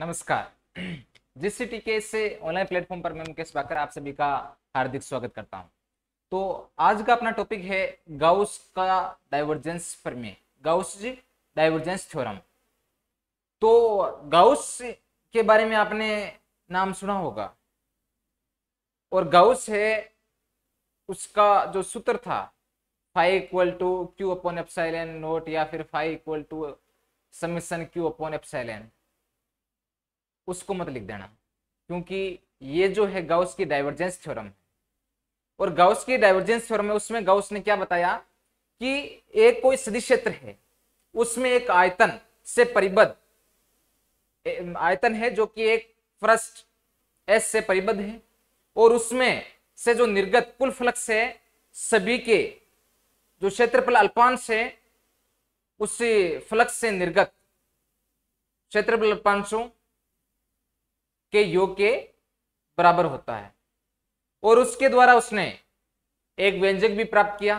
नमस्कार जिस सिटी केस से ऑनलाइन प्लेटफॉर्म पर मैं मुकेश बाकर आप सभी का हार्दिक स्वागत करता हूं तो आज का अपना टॉपिक है गाउस का डाइवर्जेंस प्रमेय गाउस जी डाइवर्जेंस थ्योरम तो गाउस के बारे में आपने नाम सुना होगा और गाउस है उसका जो सूत्र था five equal to q upon f naught या फिर five equal to summation q upon f उसको मत लिख देना क्योंकि ये जो है गाउस की डाइवर्जेंस थ्योरम और गाउस की डाइवर्जेंस थ्योरम है उसमें गाउस ने क्या बताया कि एक कोई सदिश क्षेत्र है उसमें एक आयतन से परिबद्ध आयतन है जो कि एक फ्रस्ट एस से परिबद्ध है और उसमें से जो निर्गत कुल फ्लक्स है सभी के जो क्षेत्रफल अल्पांश है उस फ्लक्स से निर्गत क्षेत्रफल अल्पांशों के योग के बराबर होता है और उसके द्वारा उसने एक व्यंजक भी प्राप्त किया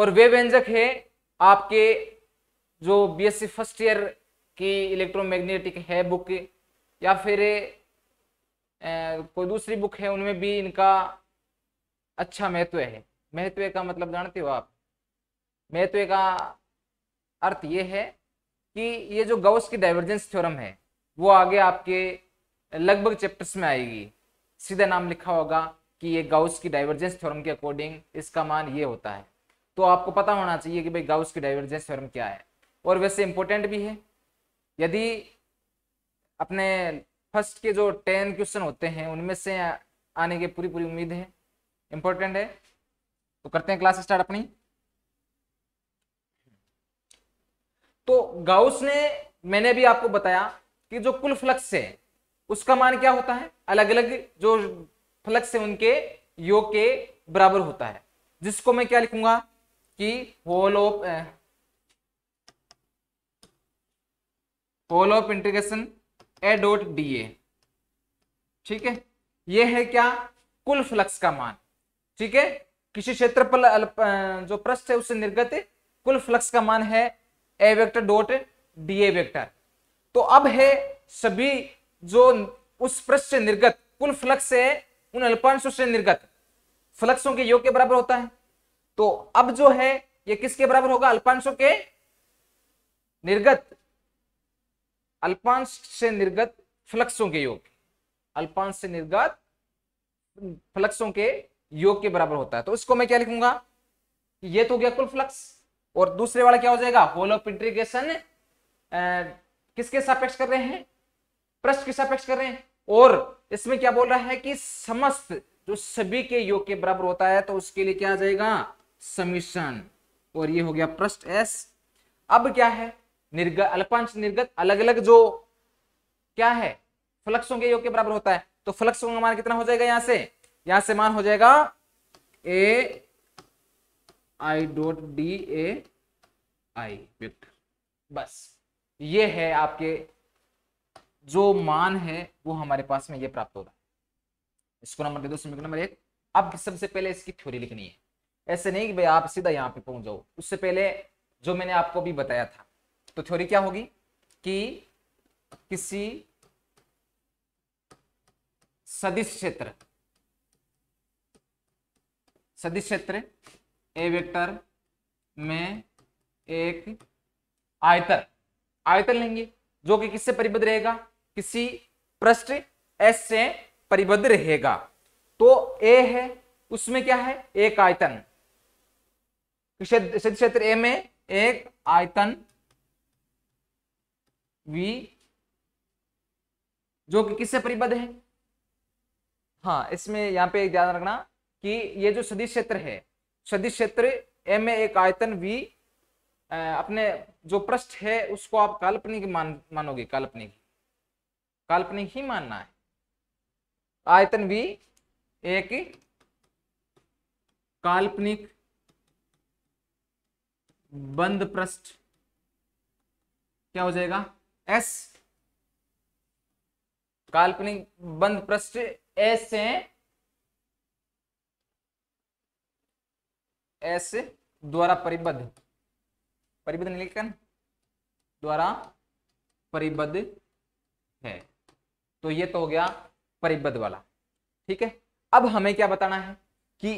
और वे व्यंजक है आपके जो बीएससी फर्स्ट ईयर की इलेक्ट्रोमैग्नेटिक है बुक या फिर कोई दूसरी बुक है उनमें भी इनका अच्छा महत्व है महत्व का मतलब जानते हो आप महत्व का अर्थ ये है कि ये जो गौस की डाइवर्जेंस थ्योरम है वो आगे आपके लगभग चैप्टर्स में आएगी सीधा नाम लिखा होगा कि ये गाउस की डाइवर्जेंस थ्योरम के अकॉर्डिंग इसका मान ये होता है तो आपको पता होना चाहिए कि भाई गाउस की डाइवर्जेंस थ्योरम क्या है और वैसे इंपॉर्टेंट भी है यदि अपने फर्स्ट के जो टेन क्वेश्चन होते हैं उनमें से आने की पूरी पूरी उम्मीद है इंपॉर्टेंट है तो करते हैं क्लास स्टार्ट अपनी तो गाउस ने मैंने भी आपको बताया कि जो कुल फ्लक्स है उसका मान क्या होता है अलग अलग जो फ्लक्स है उनके योग के बराबर होता है जिसको मैं क्या लिखूंगा कि whole of whole of integration a dot d a ठीक है ये है क्या कुल फ्लक्स का मान ठीक है किसी क्षेत्र पर जो पृष्ठ है उससे निर्गत कुल फ्लक्स का मान है a vector dot d a vector तो अब है सभी जो उस पृष्ठ से निर्गत कुल फ्लक्स से उन अल्पांशों से निर्गत फ्लक्सों के योग के बराबर होता है तो अब जो है ये किसके बराबर होगा अल्पांशों के निर्गत अल्पांश से निर्गत फ्लक्सों के योग अल्पांश से निर्गत फ्लक्सों के योग के बराबर होता है तो इसको मैं क्या लिखूंगा ये तो हो गया कुल फ्लक्स और दूसरे वाला क्या हो जाएगा होल ऑफ इंट्रीगेशन किसके सापेक्ष कर रहे हैं प्रश्न किस अपेक्ष कर रहे हैं और इसमें क्या बोल रहा है कि समस्त जो सभी के योग के बराबर होता है तो उसके लिए क्या आ जाएगा समीशन और ये हो गया प्रश्न एस अब क्या है निर्गत अल्पांश निर्गत अलग अलग जो क्या है फ्लक्सों के योग के बराबर होता है तो फ्लक्सों का मान कितना हो जाएगा यहां से यहां से मान हो जाएगा ए आई डोट डी ए आई बस ये है आपके जो मान है वो हमारे पास में ये प्राप्त होगा इसको नंबर दे दो समीकरण नंबर एक अब सबसे पहले इसकी थ्योरी लिखनी है ऐसे नहीं कि भाई आप सीधा यहाँ पे पहुंच जाओ उससे पहले जो मैंने आपको भी बताया था तो थ्योरी क्या होगी कि किसी सदिश क्षेत्र सदिश क्षेत्र ए वेक्टर में एक आयतन आयतन लेंगे जो कि किससे परिबद्ध रहेगा किसी पृष्ठ एस से परिबद्ध रहेगा तो ए है उसमें क्या है एक आयतन क्षेत्र ए में एक आयतन वी जो कि किससे परिबद्ध है हाँ इसमें यहां पे ध्यान रखना कि ये जो सदिश क्षेत्र है सदिश क्षेत्र ए में एक आयतन वी अपने जो पृष्ठ है उसको आप काल्पनिक मान मानोगे काल्पनिक काल्पनिक ही मानना है आयतन भी एक काल्पनिक बंद पृष्ठ क्या हो जाएगा एस काल्पनिक बंद पृष्ठ एस से एस द्वारा परिबद्ध परिबद्ध लेखन द्वारा परिबद्ध है तो ये तो हो गया परिबद्ध वाला ठीक है अब हमें क्या बताना है कि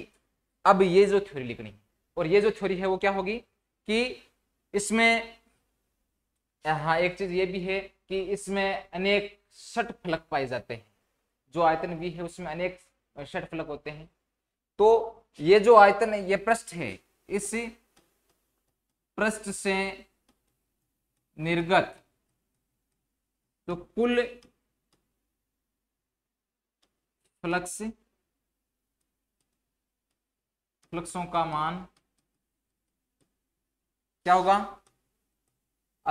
अब ये जो थ्योरी लिखनी है और ये जो थ्योरी है वो क्या होगी कि इसमें हाँ एक चीज ये भी है कि इसमें अनेक षट फलक पाए जाते हैं जो आयतन भी है उसमें अनेक षट फलक होते हैं तो ये जो आयतन है ये पृष्ठ है इस पृष्ठ से निर्गत तो कुल फ्लक्स फ्लक्सों का मान क्या होगा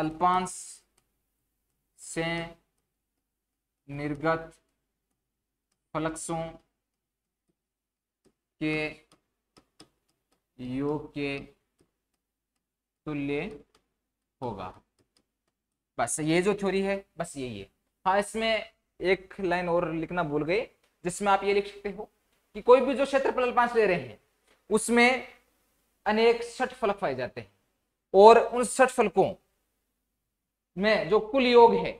अल्पांश से निर्गत फ्लक्सों के योग के तुल्य होगा बस ये जो थ्योरी है बस यही है हाँ इसमें एक लाइन और लिखना भूल गई जिसमें आप ये लिख सकते हो कि कोई भी जो क्षेत्रफल पांच ले रहे हैं उसमें अनेक सठ फलक पाए जाते हैं और उन सठ फलकों में जो कुल योग है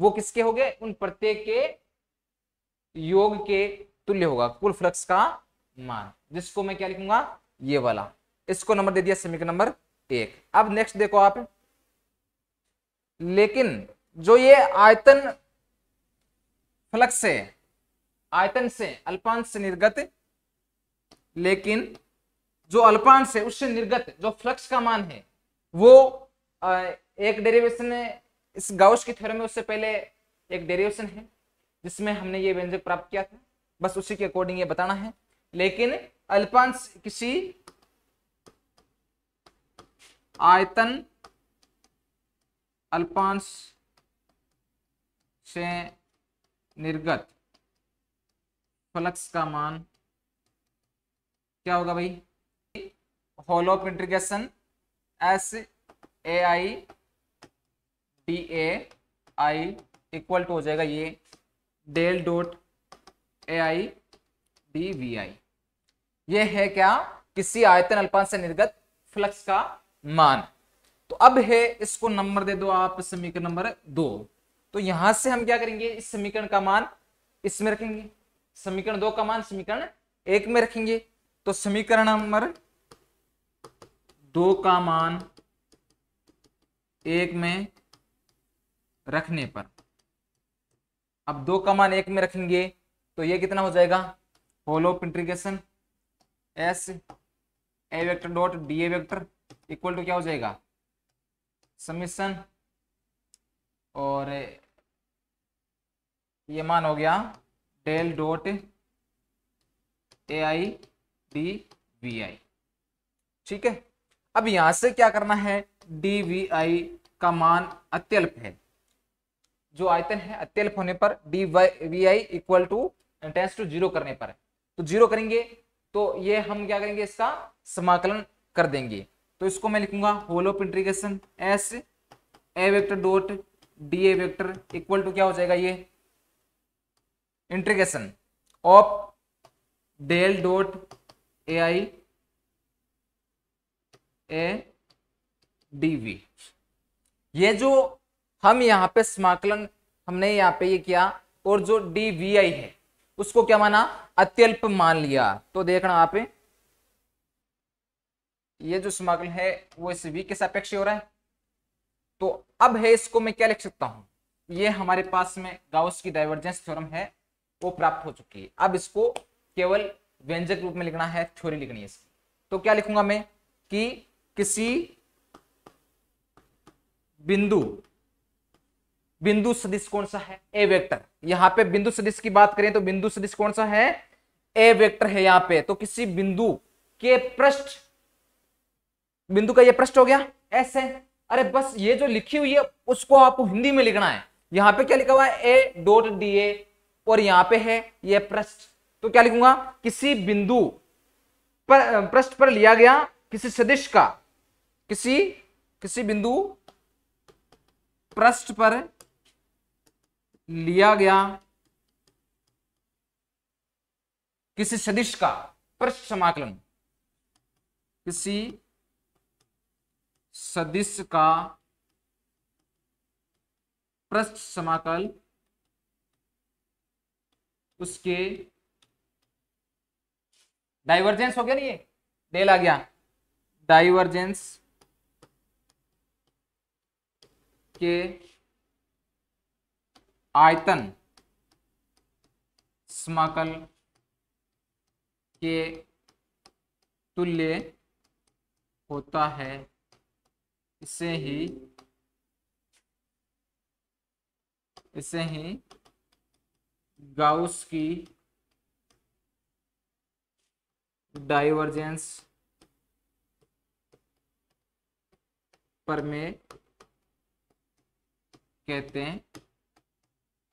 वो किसके हो गए उन प्रत्येक के योग के तुल्य होगा कुल फ्लक्स का मान जिसको मैं क्या लिखूंगा ये वाला इसको नंबर दे दिया समीकरण नंबर एक अब नेक्स्ट देखो आप लेकिन जो ये आयतन फ्लक्स है आयतन से अल्पांश से निर्गत लेकिन जो अल्पांश है उससे निर्गत जो फ्लक्स का मान है वो एक डेरिवेशन इस गाउस की थ्योरम में उससे पहले एक डेरिवेशन है जिसमें हमने ये व्यंजक प्राप्त किया था बस उसी के अकॉर्डिंग ये बताना है लेकिन अल्पांश किसी आयतन अल्पांश से निर्गत फ्लक्स का मान क्या होगा भाई whole of integration s a i d a i equal to हो जाएगा ये del dot a i d v i ये है क्या किसी आयतन अल्पान से निर्गत फ्लक्स का मान तो अब है इसको नंबर दे दो आप समीकरण नंबर दो तो यहां से हम क्या करेंगे इस समीकरण का मान इसमें रखेंगे समीकरण दो का मान समीकरण एक में रखेंगे तो समीकरण नंबर दो का मान एक में रखने पर अब दो का मान एक में रखेंगे तो ये कितना हो जाएगा whole of s a vector dot d a vector equal to क्या हो जाएगा समीशन और ये मान हो गया del dot a i d v i ठीक है अब यहां से क्या करना है डी वी आई का मान अत्यल्प है जो आयतन है अत्यल्प होने पर d v i equal to tends to zero करने पर तो जीरो करेंगे तो ये हम क्या करेंगे इसका समाकलन कर देंगे तो इसको मैं लिखूंगा whole of integration s a vector dot d a vector equal to क्या हो जाएगा ये integration of del dot a i a d v ये जो हम यहां पे समाकलन हमने यहां पे ये किया और जो डी वी आई है उसको क्या माना अत्यल्प मान लिया तो देखना आप ये जो समाकलन है वो इस वी के सापेक्ष हो रहा है तो अब है इसको मैं क्या लिख सकता हूं ये हमारे पास में गाउस की डाइवर्जेंस थ्योरम है वो प्राप्त हो चुकी है अब इसको केवल व्यंजक रूप में लिखना है थ्योरी लिखनी है इसकी तो क्या लिखूंगा मैं कि किसी बिंदु बिंदु सदिश कौन सा है ए वेक्टर यहां पे बिंदु सदिश की बात करें तो बिंदु सदिश कौन सा है ए वेक्टर है यहां पे तो किसी बिंदु के पृष्ठ बिंदु का ये पृष्ठ हो गया ऐसे अरे बस ये जो लिखी हुई है उसको आपको हिंदी में लिखना है यहां पे क्या लिखा हुआ है ए डॉट डी ए और यहां पे है यह पृष्ठ तो क्या लिखूंगा किसी बिंदु पर पृष्ठ पर लिया गया किसी सदिश का किसी किसी बिंदु पृष्ठ पर लिया गया किसी सदिश का पृष्ठ समाकलन किसी सदिश का पृष्ठ समाकलन उसके डाइवर्जेंस हो गया ना ये डेल आ गया डाइवर्जेंस के आयतन समाकल के तुल्य होता है इसे ही इसे ही गाउस की डाइवर्जेंस परमे कहते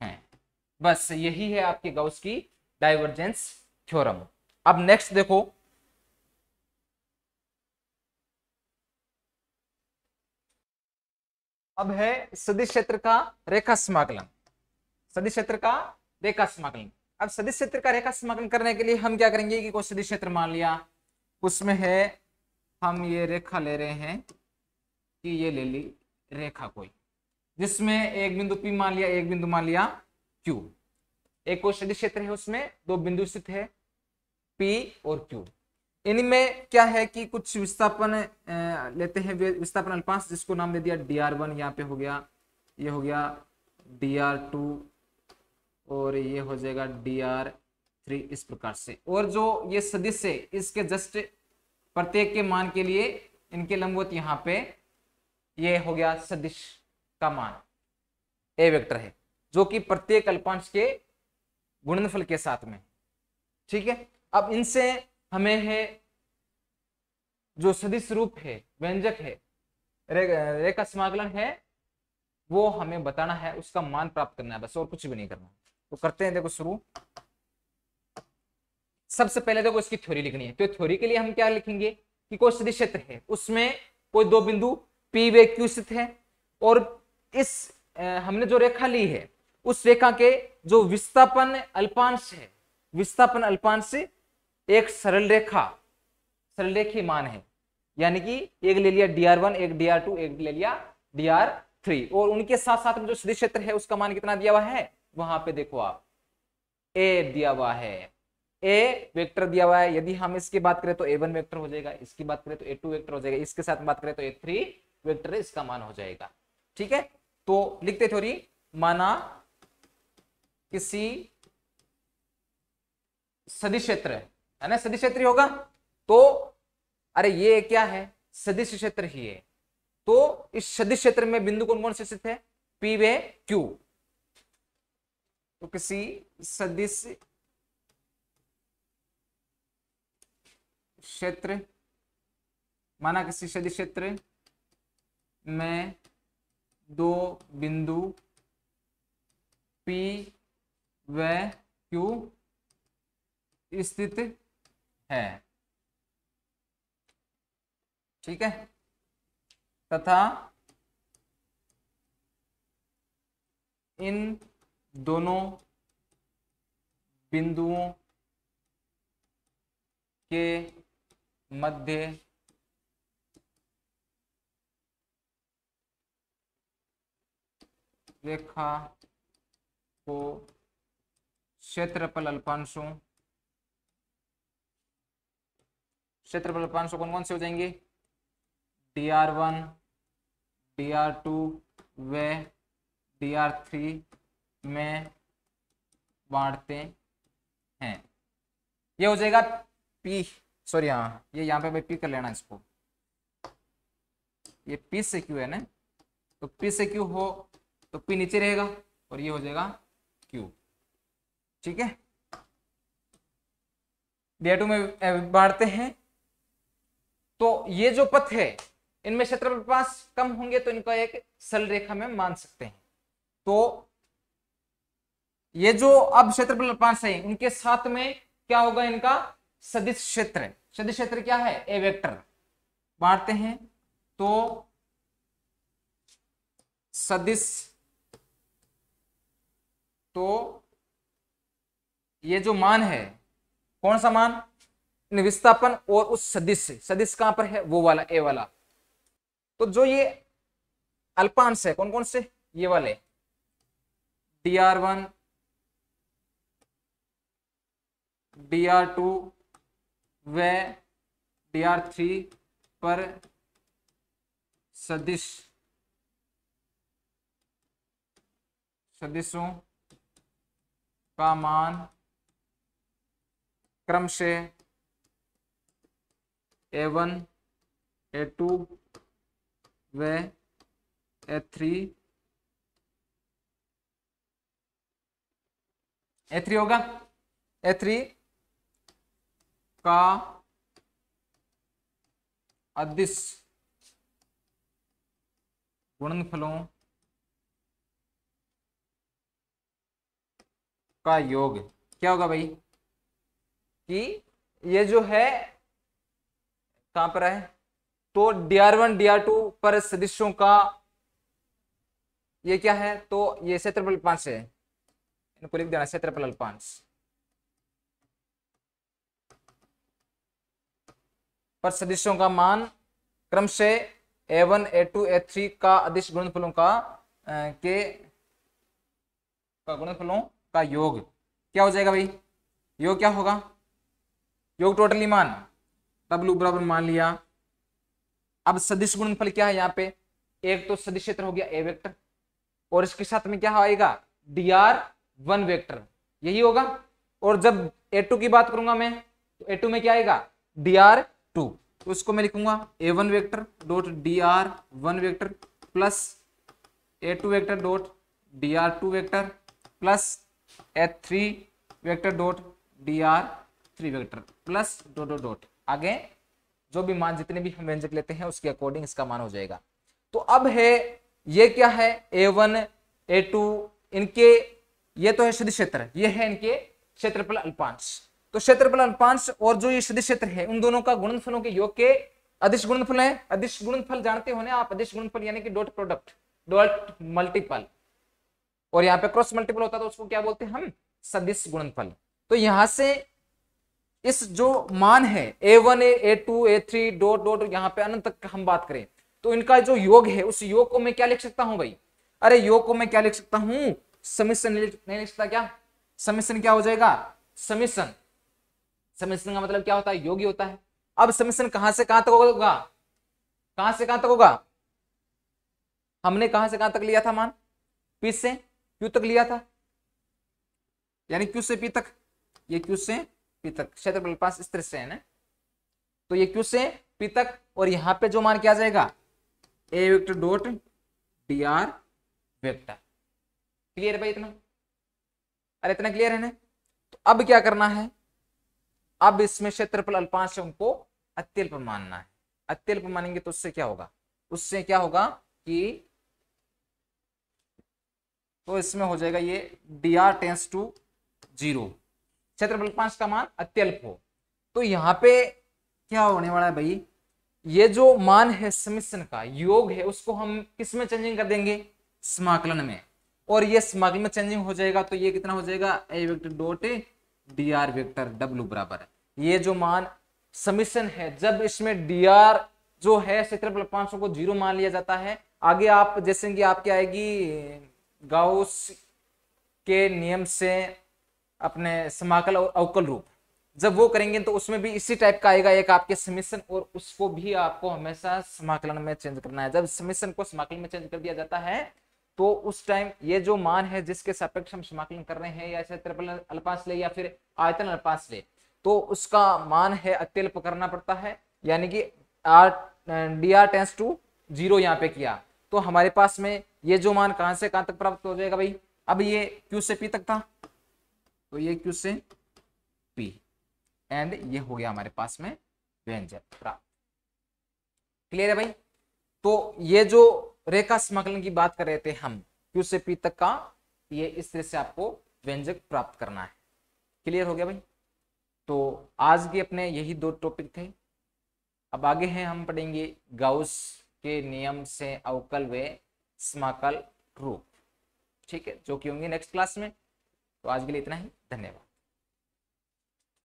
हैं बस यही है आपके गाउस की डाइवर्जेंस थ्योरम अब नेक्स्ट देखो अब है सदिश क्षेत्र का रेखा समाकलन सदिश क्षेत्र का रेखा समाकलन अब सदिश क्षेत्र का रेखा समाकलन करने के लिए हम क्या करेंगे कि कोई सदिश क्षेत्र मान लिया उसमें है हम ये रेखा ले रहे हैं कि ये ले ली रेखा कोई जिसमें एक बिंदु पी मान लिया एक बिंदु मान लिया क्यू एक कोई सदिश क्षेत्र है उसमें दो बिंदु स्थित है पी और क्यू इनमें क्या है कि कुछ विस्थापन लेते हैं विस्थापन अल्पांश जिसको नाम दे दिया डी आर वन यहाँ पे हो गया ये हो गया डी आर टू और ये हो जाएगा डी आर थ्री इस प्रकार से और जो ये सदिश है इसके जस्ट प्रत्येक के मान के लिए इनके लंबवत यहाँ पे ये हो गया सदिश का मान ए वेक्टर है जो कि प्रत्येक अल्पांश के गुणनफल के साथ में ठीक है अब इनसे हमें है जो सदिश रूप है व्यंजक है रे, रेखा समाकलन है वो हमें बताना है उसका मान प्राप्त करना है बस और कुछ भी नहीं करना है तो करते हैं देखो शुरू सबसे पहले देखो इसकी थ्योरी लिखनी है तो थ्योरी के लिए हम क्या लिखेंगे कि कोई सदिश क्षेत्र है उसमें कोई दो बिंदु पी वे क्यू स्थित है और इस हमने जो रेखा ली है उस रेखा के जो विस्थापन अल्पांश है विस्थापन अल्पांश से एक सरल रेखा सरल रेखी मान है यानी कि एक ले लिया डी आर वन एक डी आर टू एक ले लिया डी आर थ्री और उनके साथ साथ में जो सदिश क्षेत्र है उसका मान कितना दिया हुआ है वहां पे देखो आप ए दिया हुआ है ए वेक्टर दिया हुआ है यदि हम इसकी बात करें तो ए वन वेक्टर हो जाएगा इसकी बात करें तो ए टू वेक्टर हो जाएगा इसके साथ बात करें तो ए थ्री वेक्टर इसका मान हो जाएगा ठीक है तो लिखते थोड़ी माना किसी सदिश क्षेत्र है ना सदिश क्षेत्र होगा तो अरे ये क्या है सदिश क्षेत्र ही है तो इस सदिश क्षेत्र में बिंदु कौन कौन से स्थित है पी वे क्यू तो किसी सदस्य क्षेत्र माना किसी सदिश क्षेत्र में दो बिंदु P व Q स्थित है ठीक है तथा इन दोनों बिंदुओं के मध्य रेखा को क्षेत्रफल अल्पांशों क्षेत्रफल अल्पांशों कौन कौन से हो जाएंगे d r one d r two व डी आर थ्री में बांटते हैं ये हो जाएगा पी सॉरी हाँ ये यहाँ पे भाई पी कर लेना इसको ये पी से क्यू है ना तो पी से क्यू हो तो पी नीचे रहेगा और ये हो जाएगा क्यू ठीक है डे में बांटते हैं तो ये जो पथ है इनमें क्षेत्रफल पास कम होंगे तो इनको एक सल रेखा में मान सकते हैं तो ये जो अब क्षेत्रफल पांच सही उनके साथ में क्या होगा इनका सदिश क्षेत्र सदिश क्षेत्र क्या है ए वेक्टर बांटते हैं तो सदिश तो ये जो मान है कौन सा मान विस्थापन और उस सदिश सदिश कहां पर है वो वाला ए वाला तो जो ये अल्पांश है कौन कौन से ये वाले d r one d r two व डी आर थ्री पर सदिश सदिशों का मान क्रम से ए वन ए टू व ए थ्री ए थ्री होगा ए थ्री का अदिश गुणनफलों का योग क्या होगा भाई कि ये जो है कहां पर है तो d r one d r two पर सदस्यों का ये क्या है तो ये क्षेत्रफल पांच है इनको लिख देना क्षेत्रफल पांच पर सदिशों का मान क्रम से a one a two a three का अदिश गुणनफलों का के का गुणफलों का योग क्या हो जाएगा भाई योग क्या होगा योग टोटली मान डब्लू बराबर मान लिया अब सदिश गुणफल क्या है यहाँ पे एक तो सदिश क्षेत्र हो गया ए वेक्टर और इसके साथ में क्या आएगा डी आर वन वेक्टर यही होगा और जब ए टू की बात करूंगा मैं तो ए टू में क्या आएगा डी आर टू तो इसको मैं लिखूंगा a one vector dot d r one vector plus a two vector dot d r two vector plus a three vector dot d r three vector plus dot dot dot आगे जो भी मान जितने भी हम व्यंजक लेते हैं उसके अकॉर्डिंग इसका मान हो जाएगा तो अब है ये क्या है ए वन ए टू इनके ये तो है शुद्ध क्षेत्र ये है इनके क्षेत्रफल अल्पांश तो क्षेत्रफल अनुपांश और जो ये सदिश क्षेत्र है उन दोनों का गुणनफलों के योग के अधिश गुणनफल है अधिश गुणनफल जानते हो ना आप अधिश गुणनफल यानी कि डॉट प्रोडक्ट डॉट मल्टीपल और यहाँ पे क्रॉस मल्टीपल होता है तो उसको क्या बोलते हैं हम सदिश गुणनफल तो यहां से इस जो मान है a one a a two a three dot dot यहाँ पे अनंत तक हम बात करें तो इनका जो योग है उस योग को मैं क्या लिख सकता हूँ भाई अरे योग को मैं क्या लिख सकता हूँ समिशन नहीं लिख सकता क्या समिशन क्या हो जाएगा समिशन समिश्रण का मतलब क्या होता है योगी होता है अब समिश्रण कहां से कहां तक होगा कहां से कहां तक होगा हमने कहां से कहां तक लिया था मान पी से क्यू तक लिया था यानी क्यू से पी तक ये क्यू से पी तक क्षेत्र पास इस तरह से है ना तो ये क्यू से पी तक और यहां पे जो मान क्या जाएगा a vector dot d r vector clear भाई इतना अरे इतना क्लियर है ना तो अब क्या करना है अब इसमें क्षेत्रफल अल्पांश से उनको अत्यल्प मानना है अत्यल्प मानेंगे तो उससे क्या होगा उससे क्या होगा कि तो इसमें हो जाएगा ये d r tends to zero क्षेत्रफल पांच का मान अत्यल्प हो तो यहां पे क्या होने वाला है भाई ये जो मान है समिश्रण का योग है उसको हम किस में चेंजिंग कर देंगे समाकलन में और ये समाकलन में चेंजिंग हो जाएगा तो ये कितना हो जाएगा a vector dot d r vector डब्ल्यू बराबर है ये जो मान समीशन है जब इसमें डी आर जो है क्षेत्रफल पांच सौ को जीरो मान लिया जाता है आगे आप जैसे कि आपकी आएगी गाउस के नियम से अपने समाकल और अवकल रूप जब वो करेंगे तो उसमें भी इसी टाइप का आएगा एक आपके समिशन और उसको भी आपको हमेशा समाकलन में चेंज करना है जब समीशन को समाकलन में चेंज कर दिया जाता है तो उस टाइम ये जो मान है जिसके सापेक्ष हम समाकलन कर रहे हैं या क्षेत्रफल अल्पांश ले या फिर आयतन अल्पांश ले तो उसका मान है अत्यल्प करना पड़ता है यानी कि r d r tends to zero यहाँ पे किया तो हमारे पास में ये जो मान कहां से कहां तक प्राप्त हो जाएगा भाई अब ये क्यू से पी तक था तो ये क्यू से पी एंड ये हो गया हमारे पास में व्यंजन प्राप्त क्लियर है भाई तो ये जो रेखा स्मगलिंग की बात कर रहे थे हम क्यू से पी तक का ये इस तरह से आपको व्यंजक प्राप्त करना है क्लियर हो गया भाई तो आज के अपने यही दो टॉपिक थे अब आगे हैं हम पढ़ेंगे गाउस के नियम से अवकल वे समाकल रूप ठीक है जो कि होंगे नेक्स्ट क्लास में तो आज के लिए इतना ही धन्यवाद